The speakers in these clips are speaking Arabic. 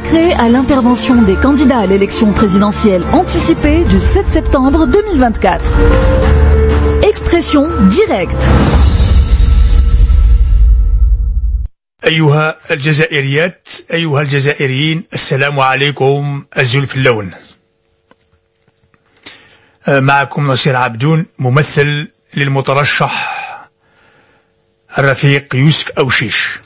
consacré à l'intervention des candidats à l'élection présidentielle anticipée du 7 septembre 2024. Expression directe. أيها الجزائريات أيها الجزائريين السلام عليكم الزول في اللون معكم نصير عبدون ممثل للمترشح الرفيق يوسف أوشيش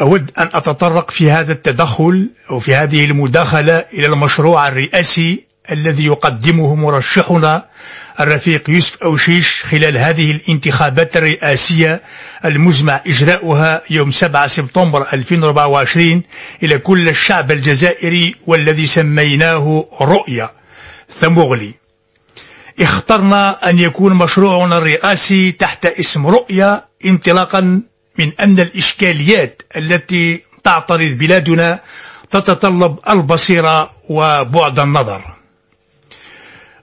أود أن أتطرق في هذا التدخل أو في هذه المداخلة إلى المشروع الرئاسي الذي يقدمه مرشحنا الرفيق يوسف أوشيش خلال هذه الانتخابات الرئاسية المزمع إجراؤها يوم 7 سبتمبر 2024 إلى كل الشعب الجزائري والذي سميناه رؤية ثمغلي اخترنا أن يكون مشروعنا الرئاسي تحت اسم رؤية انطلاقا من أن الإشكاليات التي تعترض بلادنا تتطلب البصيرة وبعد النظر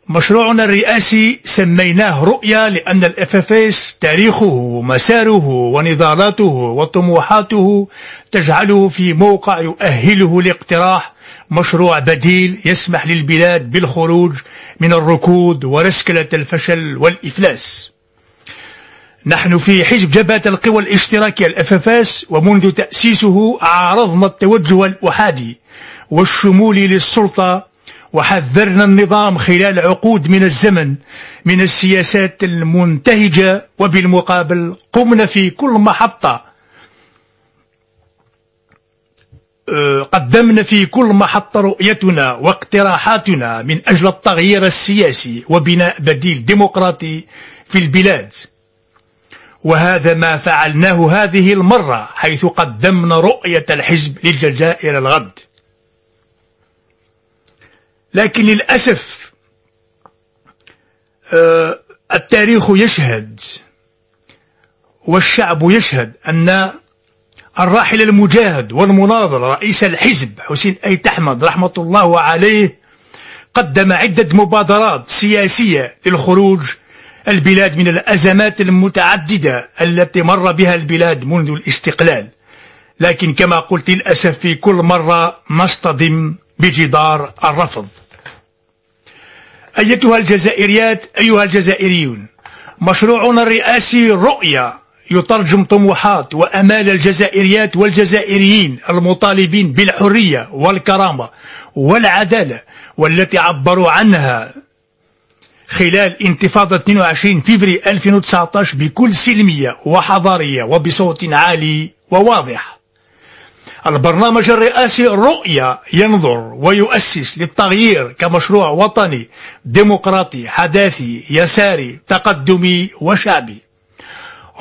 مشروعنا الرئاسي سميناه رؤية لأن الإفافيس تاريخه ومساره ونضالاته وطموحاته تجعله في موقع يؤهله لاقتراح مشروع بديل يسمح للبلاد بالخروج من الركود ورسكلة الفشل والإفلاس نحن في حزب جبهة القوى الاشتراكية الأفافاس ومنذ تأسيسه عارضنا التوجه الأحادي والشمول للسلطة وحذرنا النظام خلال عقود من الزمن من السياسات المنتهجة وبالمقابل قمنا في كل محطة أه، قدمنا في كل محطة رؤيتنا واقتراحاتنا من أجل التغيير السياسي وبناء بديل ديمقراطي في البلاد وهذا ما فعلناه هذه المرة حيث قدمنا رؤية الحزب للجزائر الغد لكن للأسف آه، التاريخ يشهد والشعب يشهد أن الراحل المجاهد والمناظر رئيس الحزب حسين أي تحمد رحمة الله عليه قدم عدة مبادرات سياسية للخروج البلاد من الأزمات المتعددة التي مر بها البلاد منذ الاستقلال لكن كما قلت للأسف في كل مرة نصطدم بجدار الرفض أيتها الجزائريات أيها الجزائريون مشروعنا الرئاسي رؤية يترجم طموحات وأمال الجزائريات والجزائريين المطالبين بالحرية والكرامة والعدالة والتي عبروا عنها خلال انتفاضة 22 فبراير 2019 بكل سلمية وحضارية وبصوت عالي وواضح البرنامج الرئاسي رؤية ينظر ويؤسس للتغيير كمشروع وطني ديمقراطي حداثي يساري تقدمي وشعبي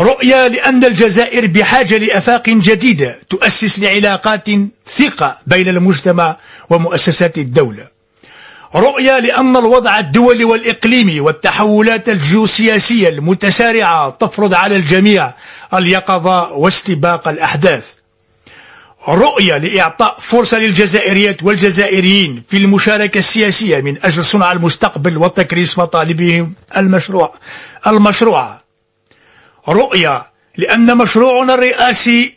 رؤية لأن الجزائر بحاجة لأفاق جديدة تؤسس لعلاقات ثقة بين المجتمع ومؤسسات الدولة رؤية لأن الوضع الدولي والإقليمي والتحولات الجيوسياسية المتسارعة تفرض على الجميع اليقظة واستباق الأحداث رؤية لإعطاء فرصة للجزائريات والجزائريين في المشاركة السياسية من أجل صنع المستقبل وتكريس مطالبهم المشروع المشروعة رؤية لأن مشروعنا الرئاسي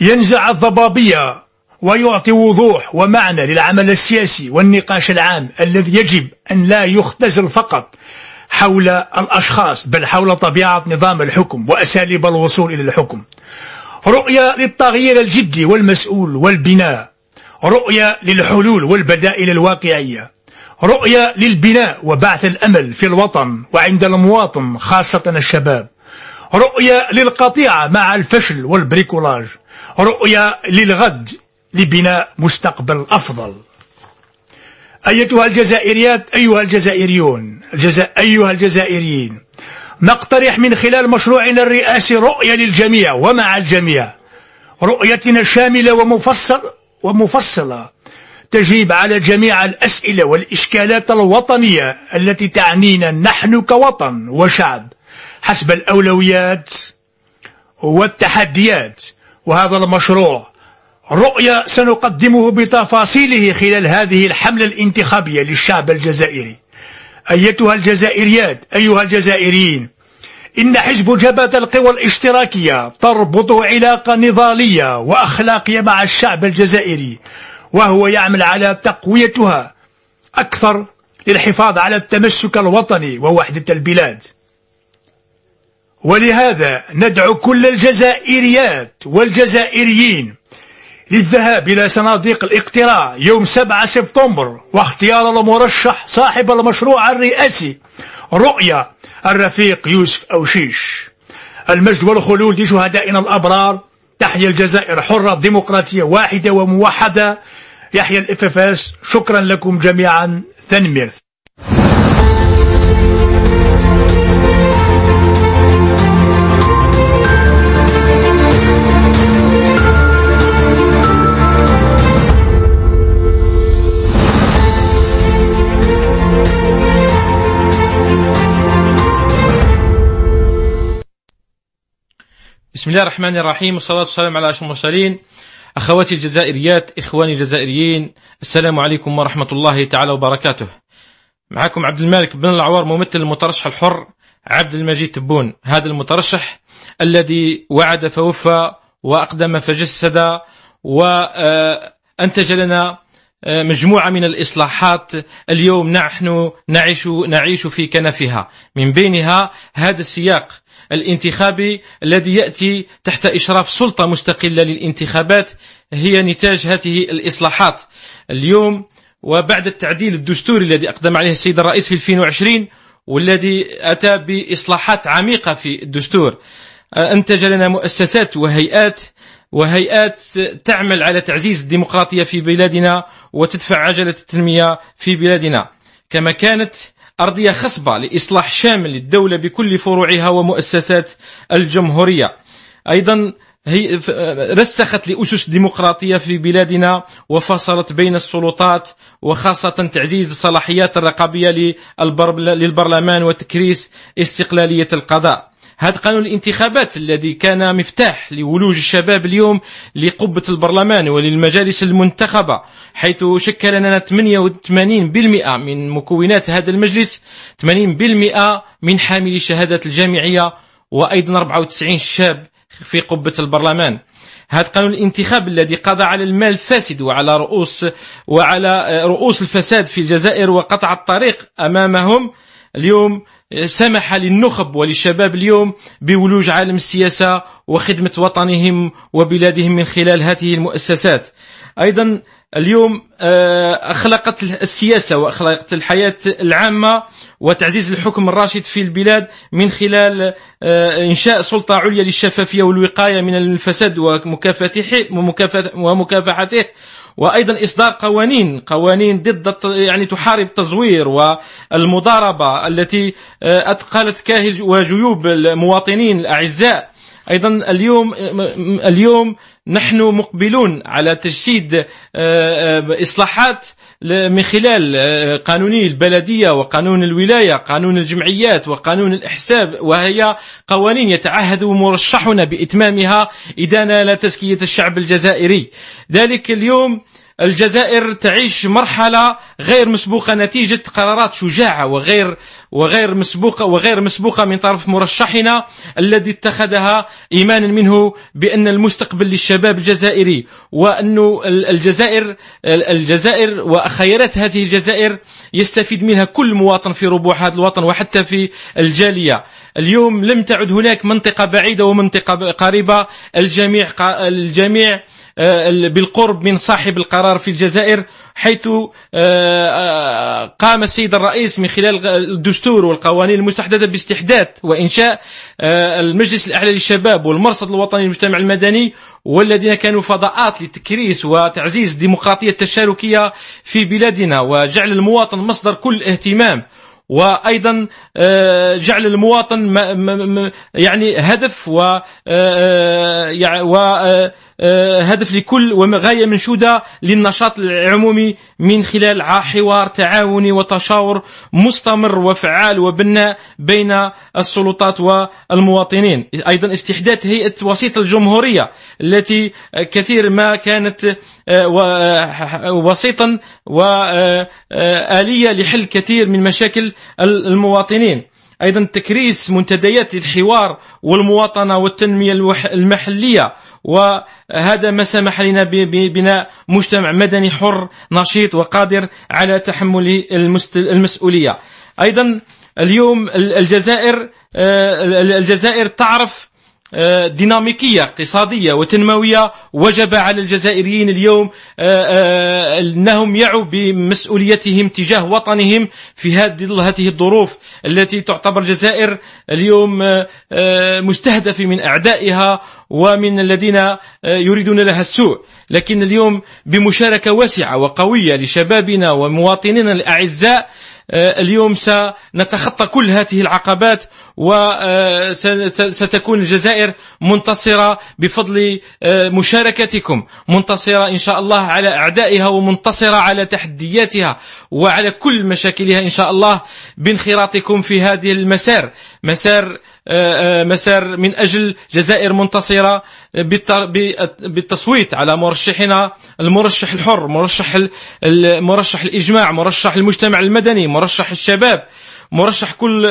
ينزع الضبابية ويعطي وضوح ومعنى للعمل السياسي والنقاش العام الذي يجب أن لا يختزل فقط حول الأشخاص بل حول طبيعة نظام الحكم وأساليب الوصول إلى الحكم رؤية للتغيير الجدي والمسؤول والبناء رؤية للحلول والبدائل الواقعية رؤية للبناء وبعث الأمل في الوطن وعند المواطن خاصة الشباب رؤية للقطيعة مع الفشل والبريكولاج رؤية للغد لبناء مستقبل أفضل أيتها الجزائريات أيها الجزائريون الجزا... أيها الجزائريين نقترح من خلال مشروعنا الرئاسي رؤية للجميع ومع الجميع رؤيتنا شاملة ومفصل ومفصلة تجيب على جميع الأسئلة والإشكالات الوطنية التي تعنينا نحن كوطن وشعب حسب الأولويات والتحديات وهذا المشروع رؤية سنقدمه بتفاصيله خلال هذه الحملة الانتخابية للشعب الجزائري أيتها الجزائريات أيها الجزائريين إن حزب جبهة القوى الاشتراكية تربط علاقة نضالية وأخلاقية مع الشعب الجزائري وهو يعمل على تقويتها أكثر للحفاظ على التمسك الوطني ووحدة البلاد ولهذا ندعو كل الجزائريات والجزائريين للذهاب إلى صناديق الاقتراع يوم 7 سبتمبر واختيار المرشح صاحب المشروع الرئاسي رؤية الرفيق يوسف أوشيش المجد والخلود لشهدائنا الأبرار تحيا الجزائر حرة ديمقراطية واحدة وموحدة يحيى الإففاس شكرا لكم جميعا ثنميرث بسم الله الرحمن الرحيم والصلاة والسلام على أشرف المرسلين أخواتي الجزائريات إخواني الجزائريين السلام عليكم ورحمة الله تعالى وبركاته معكم عبد الملك بن العوار ممثل المترشح الحر عبد المجيد تبون هذا المترشح الذي وعد فوفى وأقدم فجسد وأنتج لنا آه، مجموعة من الإصلاحات اليوم نحن نعيش نعيش في كنفها من بينها هذا السياق الانتخابي الذي يأتي تحت إشراف سلطة مستقلة للانتخابات هي نتاج هذه الإصلاحات اليوم وبعد التعديل الدستوري الذي أقدم عليه السيد الرئيس في 2020 والذي أتى بإصلاحات عميقة في الدستور آه، أنتج لنا مؤسسات وهيئات وهيئات تعمل على تعزيز الديمقراطية في بلادنا وتدفع عجلة التنمية في بلادنا كما كانت أرضية خصبة لإصلاح شامل للدولة بكل فروعها ومؤسسات الجمهورية أيضا هي رسخت لأسس ديمقراطية في بلادنا وفصلت بين السلطات وخاصة تعزيز الصلاحيات الرقابية للبرلمان وتكريس استقلالية القضاء هذا قانون الانتخابات الذي كان مفتاح لولوج الشباب اليوم لقبة البرلمان وللمجالس المنتخبة حيث شكل لنا 88% من مكونات هذا المجلس 80% من حاملي الشهادات الجامعية وأيضا 94 شاب في قبة البرلمان هذا قانون الانتخاب الذي قضى على المال الفاسد وعلى رؤوس وعلى آه، رؤوس الفساد في الجزائر وقطع الطريق امامهم اليوم سمح للنخب وللشباب اليوم بولوج عالم السياسة وخدمة وطنهم وبلادهم من خلال هذه المؤسسات أيضا اليوم آه، أخلقت السياسة وأخلقت الحياة العامة وتعزيز الحكم الراشد في البلاد من خلال آه، إنشاء سلطة عليا للشفافية والوقاية من الفساد ومكافحته وايضا اصدار قوانين قوانين ضد يعني تحارب التزوير والمضاربه التي اثقلت آه، كاهل وجيوب المواطنين الاعزاء ايضا اليوم اليوم نحن مقبلون على تجسيد آه، آه، اصلاحات من خلال قانوني البلديه وقانون الولايه، قانون الجمعيات وقانون الاحساب وهي قوانين يتعهد مرشحنا باتمامها اذا نال تزكيه الشعب الجزائري. ذلك اليوم الجزائر تعيش مرحلة غير مسبوقة نتيجة قرارات شجاعة وغير وغير مسبوقة وغير مسبوقة من طرف مرشحنا الذي اتخذها إيمانا منه بأن المستقبل للشباب الجزائري وأن الجزائر الجزائر وخيرات هذه الجزائر يستفيد منها كل مواطن في ربوع هذا الوطن وحتى في الجالية اليوم لم تعد هناك منطقة بعيدة ومنطقة قريبة الجميع الجميع آه، بالقرب من صاحب القرار في الجزائر حيث آه، آه، قام السيد الرئيس من خلال الدستور والقوانين المستحدثة باستحداث وإنشاء المجلس الأعلى للشباب والمرصد الوطني للمجتمع المدني والذين كانوا فضاءات لتكريس وتعزيز الديمقراطية التشاركية في بلادنا وجعل المواطن مصدر كل اهتمام وايضا جعل المواطن يعني هدف و آه، هدف لكل وغايه منشوده للنشاط العمومي من خلال حوار تعاوني وتشاور مستمر وفعال وبناء بين السلطات والمواطنين ايضا استحداث هيئه وسيط الجمهوريه التي كثير ما كانت آه، آه، وسيطا واليه لحل كثير من مشاكل المواطنين أيضا تكريس منتديات الحوار والمواطنة والتنمية المحلية وهذا ما سمح لنا ببناء مجتمع مدني حر نشيط وقادر على تحمل المسؤولية أيضا اليوم الجزائر آه، الجزائر تعرف آه، ديناميكية اقتصادية وتنموية وجب على الجزائريين اليوم آه، آه، أنهم يعوا بمسؤوليتهم تجاه وطنهم في هذه الظروف التي تعتبر الجزائر اليوم مستهدفة من أعدائها ومن الذين يريدون لها السوء لكن اليوم بمشاركة واسعة وقوية لشبابنا ومواطنينا الأعزاء آه، اليوم سنتخطى كل هذه العقبات وستكون آه، الجزائر منتصرة بفضل آه، مشاركتكم منتصرة إن شاء الله على أعدائها ومنتصرة على تحدياتها وعلى كل مشاكلها إن شاء الله بانخراطكم في هذه المسار مسار آه، آه، مسار من أجل جزائر منتصرة آه، بالتصويت على مرشحنا المرشح الحر مرشح مرشح الإجماع مرشح المجتمع المدني مرشح الشباب مرشح كل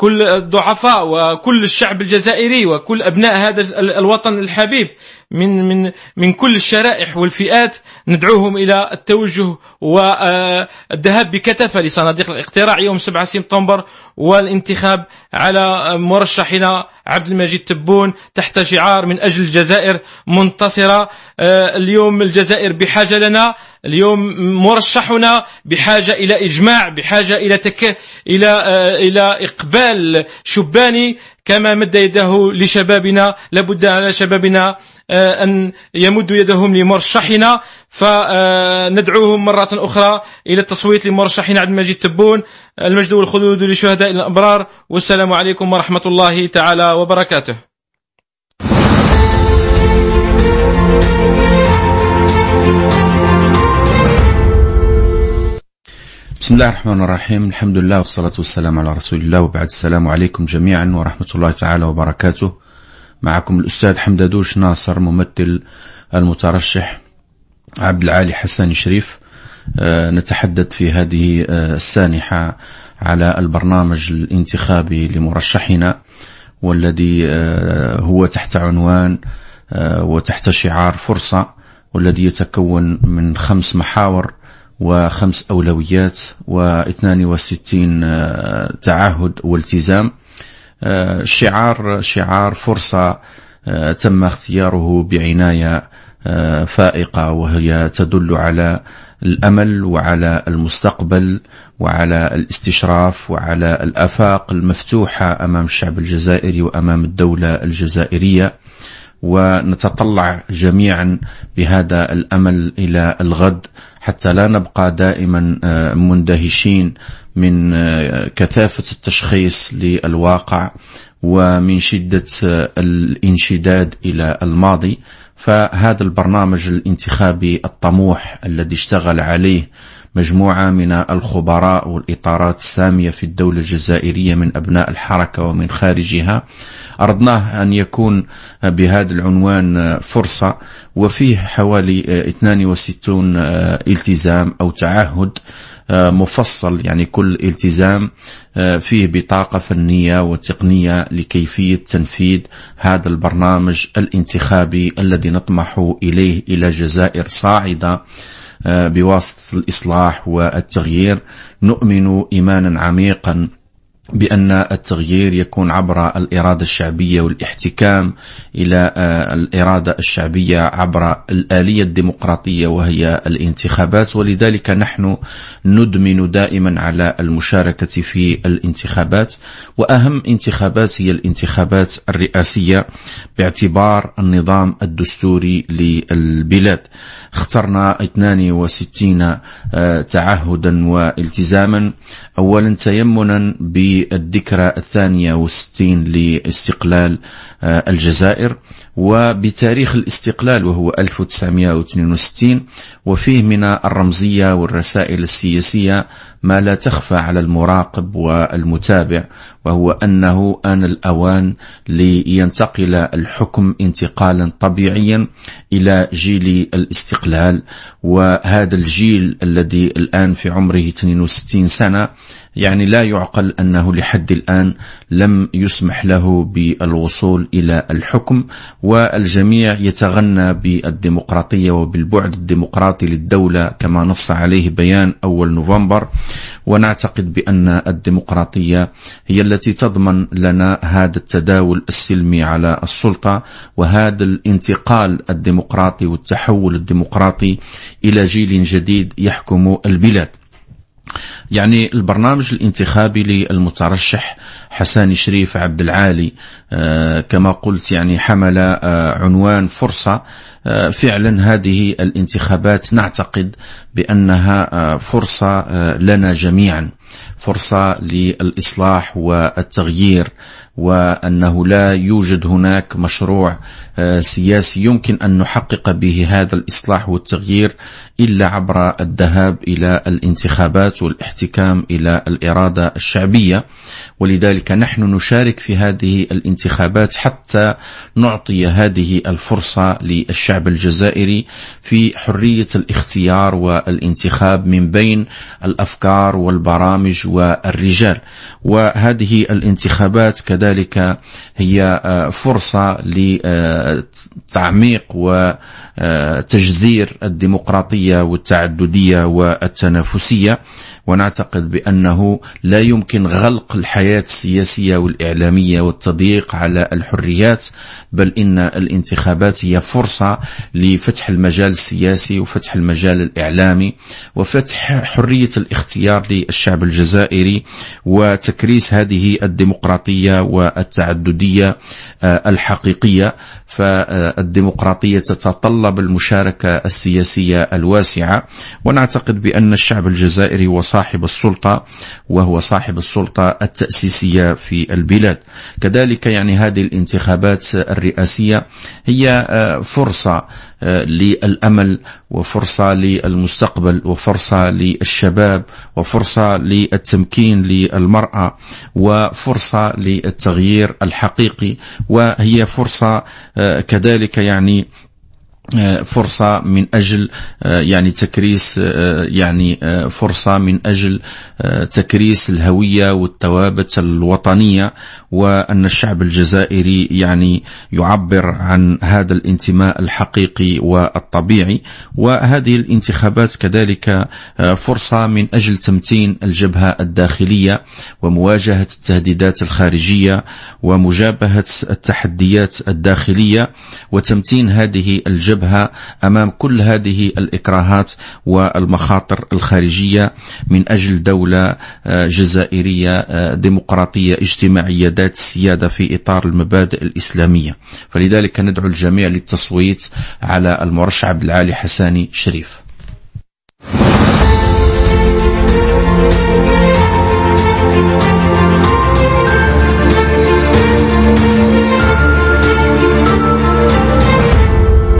كل الضعفاء وكل الشعب الجزائري وكل أبناء هذا الوطن الحبيب من من من كل الشرائح والفئات ندعوهم إلى التوجه والذهاب بكثافة لصناديق الاقتراع يوم 7 سبتمبر والانتخاب على مرشحنا عبد المجيد تبون تحت شعار من أجل الجزائر منتصرة آه، اليوم الجزائر بحاجة لنا اليوم مرشحنا بحاجة إلى إجماع بحاجة إلى تك... إلى آه، إلى إقبال الشباني كما مد يده لشبابنا لابد على شبابنا آه، أن يمدوا يدهم لمرشحنا فندعوهم مرة أخرى إلى التصويت لمرشحنا عبد المجيد تبون المجد والخلود لشهداء الأبرار والسلام عليكم ورحمة الله تعالى وبركاته بسم الله الرحمن الرحيم الحمد لله والصلاة والسلام على رسول الله وبعد السلام عليكم جميعا ورحمة الله تعالى وبركاته معكم الأستاذ دوش ناصر ممثل المترشح عبد العالي حسن شريف نتحدث في هذه السانحة على البرنامج الانتخابي لمرشحنا والذي هو تحت عنوان وتحت شعار فرصة والذي يتكون من خمس محاور وخمس أولويات و62 آه، تعهد والتزام آه، شعار شعار فرصة آه، تم اختياره بعناية فائقة وهي تدل على الأمل وعلى المستقبل وعلى الاستشراف وعلى الأفاق المفتوحة أمام الشعب الجزائري وأمام الدولة الجزائرية ونتطلع جميعا بهذا الامل الى الغد حتى لا نبقى دائما آه، مندهشين من آه، كثافه التشخيص للواقع ومن شده آه، الانشداد الى الماضي فهذا البرنامج الانتخابي الطموح الذي اشتغل عليه مجموعة من الخبراء والإطارات السامية في الدولة الجزائرية من أبناء الحركة ومن خارجها أردناه أن يكون بهذا العنوان فرصة وفيه حوالي 62 التزام أو تعهد مفصل يعني كل التزام فيه بطاقة فنية وتقنية لكيفية تنفيذ هذا البرنامج الانتخابي الذي نطمح إليه إلى جزائر صاعدة آه، بواسطة الإصلاح والتغيير نؤمن إيمانا عميقا بأن التغيير يكون عبر الإرادة الشعبية والاحتكام إلى آه، الإرادة الشعبية عبر الآلية الديمقراطية وهي الانتخابات ولذلك نحن ندمن دائما على المشاركة في الانتخابات وأهم انتخابات هي الانتخابات الرئاسية باعتبار النظام الدستوري للبلاد اخترنا 62 آه، تعهدا والتزاما أولا تيمنا ب الذكرى الثانية والستين لاستقلال آه، الجزائر وبتاريخ الاستقلال وهو 1962 وفيه من الرمزية والرسائل السياسية ما لا تخفى على المراقب والمتابع وهو أنه آن الأوان لينتقل الحكم انتقالا طبيعيا إلى جيل الاستقلال وهذا الجيل الذي الآن في عمره 62 سنة يعني لا يعقل أنه لحد الآن لم يسمح له بالوصول إلى الحكم والجميع يتغنى بالديمقراطية وبالبعد الديمقراطي للدولة كما نص عليه بيان أول نوفمبر ونعتقد بأن الديمقراطية هي التي تضمن لنا هذا التداول السلمي على السلطة وهذا الانتقال الديمقراطي والتحول الديمقراطي إلى جيل جديد يحكم البلاد يعني البرنامج الانتخابي للمترشح حسان شريف عبد العالي آه، كما قلت يعني حمل آه، عنوان فرصة آه، فعلا هذه الانتخابات نعتقد بأنها فرصة لنا جميعا فرصة للإصلاح والتغيير وأنه لا يوجد هناك مشروع آه، سياسي يمكن أن نحقق به هذا الإصلاح والتغيير إلا عبر الذهاب إلى الانتخابات والاحتكام إلى الإرادة الشعبية ولذلك نحن نشارك في هذه الانتخابات حتى نعطي هذه الفرصة للشعب الجزائري في حرية الاختيار والانتخاب من بين الأفكار والبرامج البرامج والرجال وهذه الانتخابات كذلك هي آه، فرصة لتعميق وتجذير الديمقراطية والتعددية والتنافسية ونعتقد بأنه لا يمكن غلق الحياة السياسية والإعلامية والتضييق على الحريات بل إن الانتخابات هي فرصة لفتح المجال السياسي وفتح المجال الإعلامي وفتح حرية الاختيار للشعب الجزائري وتكريس هذه الديمقراطية والتعددية آه، الحقيقية فالديمقراطية تتطلب المشاركة السياسية الواسعة ونعتقد بأن الشعب الجزائري هو صاحب السلطة وهو صاحب السلطة التأسيسية في البلاد كذلك يعني هذه الانتخابات الرئاسية هي آه، فرصة آه، للأمل وفرصة للمستقبل وفرصة للشباب وفرصة ل للتمكين للمرأة وفرصة للتغيير الحقيقي وهي فرصة آه، كذلك يعني آه، فرصة من أجل آه، يعني تكريس آه، يعني فرصة من أجل تكريس الهوية والثوابت الوطنية وأن الشعب الجزائري يعني يعبر عن هذا الانتماء الحقيقي والطبيعي وهذه الانتخابات كذلك فرصة من أجل تمتين الجبهة الداخلية ومواجهة التهديدات الخارجية ومجابهة التحديات الداخلية وتمتين هذه الجبهة الجبهة أمام كل هذه الإكراهات والمخاطر الخارجية من أجل دولة آه، جزائرية آه، ديمقراطية اجتماعية ذات السيادة في إطار المبادئ الإسلامية فلذلك ندعو الجميع للتصويت على المرشح عبد العالي حساني شريف